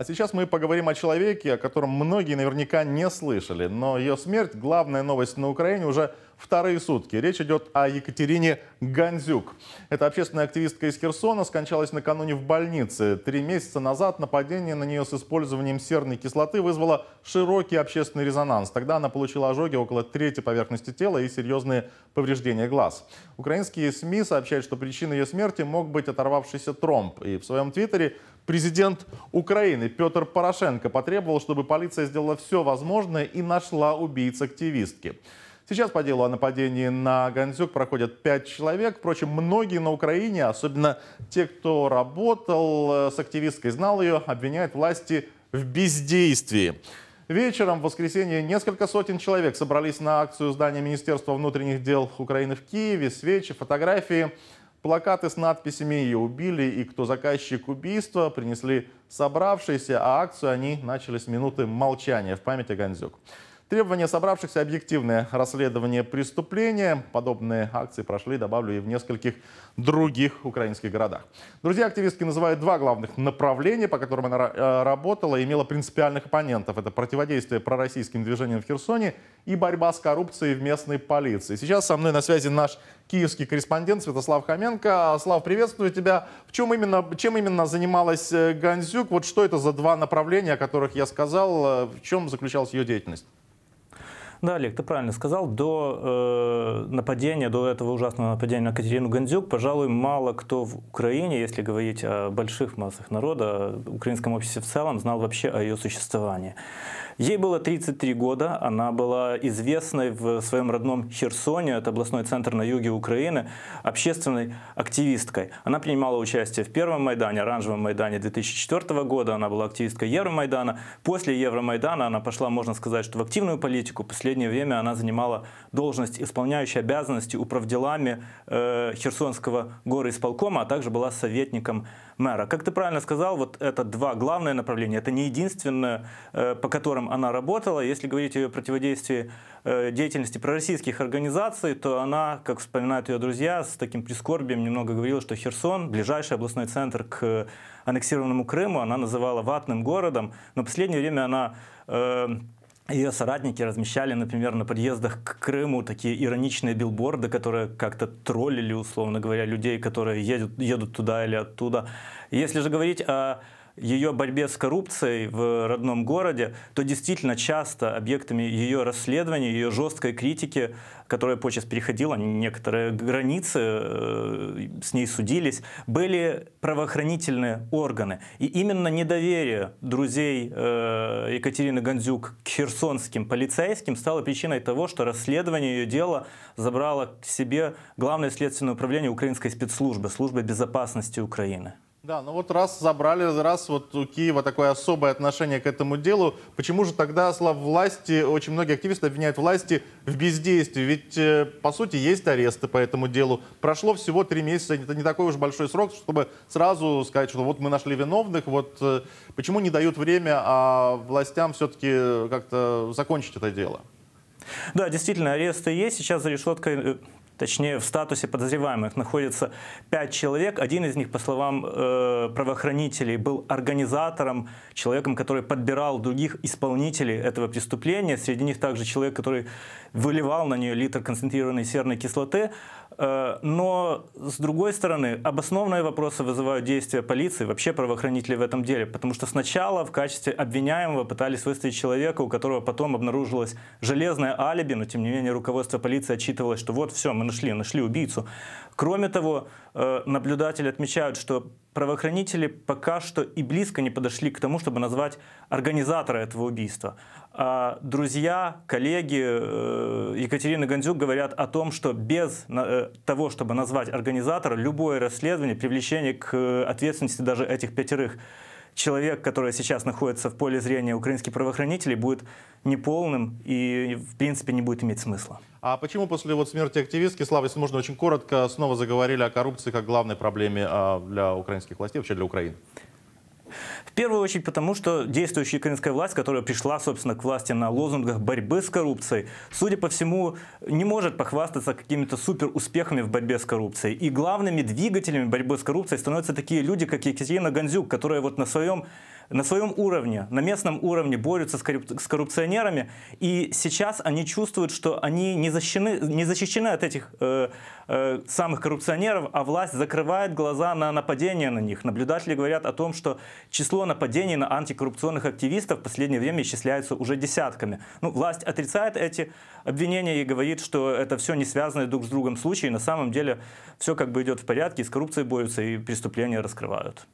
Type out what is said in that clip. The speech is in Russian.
А сейчас мы поговорим о человеке, о котором многие наверняка не слышали. Но ее смерть – главная новость на Украине уже вторые сутки. Речь идет о Екатерине Гандзюк. Эта общественная активистка из Херсона скончалась накануне в больнице. Три месяца назад нападение на нее с использованием серной кислоты вызвало широкий общественный резонанс. Тогда она получила ожоги около трети поверхности тела и серьезные повреждения глаз. Украинские СМИ сообщают, что причиной ее смерти мог быть оторвавшийся тромб. И в своем твиттере Президент Украины Петр Порошенко потребовал, чтобы полиция сделала все возможное и нашла убийц активистки. Сейчас по делу о нападении на Гонзюк проходят пять человек. Впрочем, многие на Украине, особенно те, кто работал э, с активисткой, знал ее, обвиняют власти в бездействии. Вечером в воскресенье несколько сотен человек собрались на акцию здания Министерства внутренних дел Украины в Киеве. Свечи, фотографии. Плакаты с надписями «Ее убили» и «Кто заказчик убийства» принесли собравшиеся, а акцию они начали с минуты молчания в память о Гонзюк. Требования собравшихся – объективное расследование преступления. Подобные акции прошли, добавлю, и в нескольких других украинских городах. Друзья-активистки называют два главных направления, по которым она э, работала и имела принципиальных оппонентов. Это противодействие пророссийским движениям в Херсоне и борьба с коррупцией в местной полиции. Сейчас со мной на связи наш киевский корреспондент Святослав Хоменко. Слав, приветствую тебя. В чем именно, чем именно занималась э, Ганзюк? Вот что это за два направления, о которых я сказал? Э, в чем заключалась ее деятельность? Да, Олег, ты правильно сказал. До э, нападения, до этого ужасного нападения на Катерину Гандзюк, пожалуй, мало кто в Украине, если говорить о больших массах народа, украинском обществе в целом, знал вообще о ее существовании. Ей было 33 года, она была известной в своем родном Херсоне, это областной центр на юге Украины, общественной активисткой. Она принимала участие в Первом Майдане, Оранжевом Майдане 2004 года, она была активисткой Евромайдана. После Евромайдана она пошла, можно сказать, что в активную политику, после последнее время она занимала должность исполняющей обязанности управделами э, Херсонского исполкома, а также была советником мэра. Как ты правильно сказал, вот это два главные направления. Это не единственное, э, по которым она работала. Если говорить о ее противодействии э, деятельности пророссийских организаций, то она, как вспоминают ее друзья, с таким прискорбием немного говорила, что Херсон, ближайший областной центр к аннексированному Крыму, она называла ватным городом. Но в последнее время она э, ее соратники размещали, например, на подъездах к Крыму такие ироничные билборды, которые как-то троллили, условно говоря, людей, которые едут, едут туда или оттуда. Если же говорить о ее борьбе с коррупцией в родном городе, то действительно часто объектами ее расследования, ее жесткой критики, которая подчас переходила некоторые границы, э, с ней судились, были правоохранительные органы. И именно недоверие друзей э, Екатерины Гандзюк к херсонским полицейским стало причиной того, что расследование ее дела забрало к себе Главное следственное управление Украинской спецслужбы, Службы безопасности Украины. Да, ну вот раз забрали, раз вот у Киева такое особое отношение к этому делу, почему же тогда слав власти, очень многие активисты обвиняют власти в бездействии? Ведь, э, по сути, есть аресты по этому делу. Прошло всего три месяца, это не такой уж большой срок, чтобы сразу сказать, что вот мы нашли виновных, вот э, почему не дают время, а властям все-таки как-то закончить это дело? Да, действительно, аресты есть. Сейчас за решеткой э, точнее в статусе подозреваемых находится пять человек. Один из них, по словам э, правоохранителей, был организатором, человеком, который подбирал других исполнителей этого преступления. Среди них также человек, который выливал на нее литр концентрированной серной кислоты. Э, но, с другой стороны, обоснованные вопросы вызывают действия полиции, вообще правоохранителей в этом деле. Потому что сначала в качестве обвиняемого пытались выставить человека, у которого потом обнаружилось железное алиби, но тем не менее руководство полиции отчитывалось, что вот все, мы нашли, нашли убийцу. Кроме того, э, наблюдатели отмечают, что правоохранители пока что и близко не подошли к тому, чтобы назвать организатора этого убийства. А друзья, коллеги э, Екатерины Гандзюк говорят о том, что без э, того, чтобы назвать организатора, любое расследование, привлечение к э, ответственности даже этих пятерых человек, который сейчас находится в поле зрения украинских правоохранителей, будет неполным и, в принципе, не будет иметь смысла. А почему после вот смерти активистки, Слава, если можно очень коротко, снова заговорили о коррупции как главной проблеме а, для украинских властей, вообще для Украины? В первую очередь потому, что действующая украинская власть, которая пришла, собственно, к власти на лозунгах борьбы с коррупцией, судя по всему, не может похвастаться какими-то супер успехами в борьбе с коррупцией. И главными двигателями борьбы с коррупцией становятся такие люди, как Екатерина Гонзюк, которая вот на своем на своем уровне, на местном уровне борются с, коррупционерами, и сейчас они чувствуют, что они не защищены, не защищены от этих э, э, самых коррупционеров, а власть закрывает глаза на нападения на них. Наблюдатели говорят о том, что число нападений на антикоррупционных активистов в последнее время исчисляется уже десятками. Ну, власть отрицает эти обвинения и говорит, что это все не связанные друг с другом случаи. На самом деле все как бы идет в порядке, с коррупцией борются, и преступления раскрывают.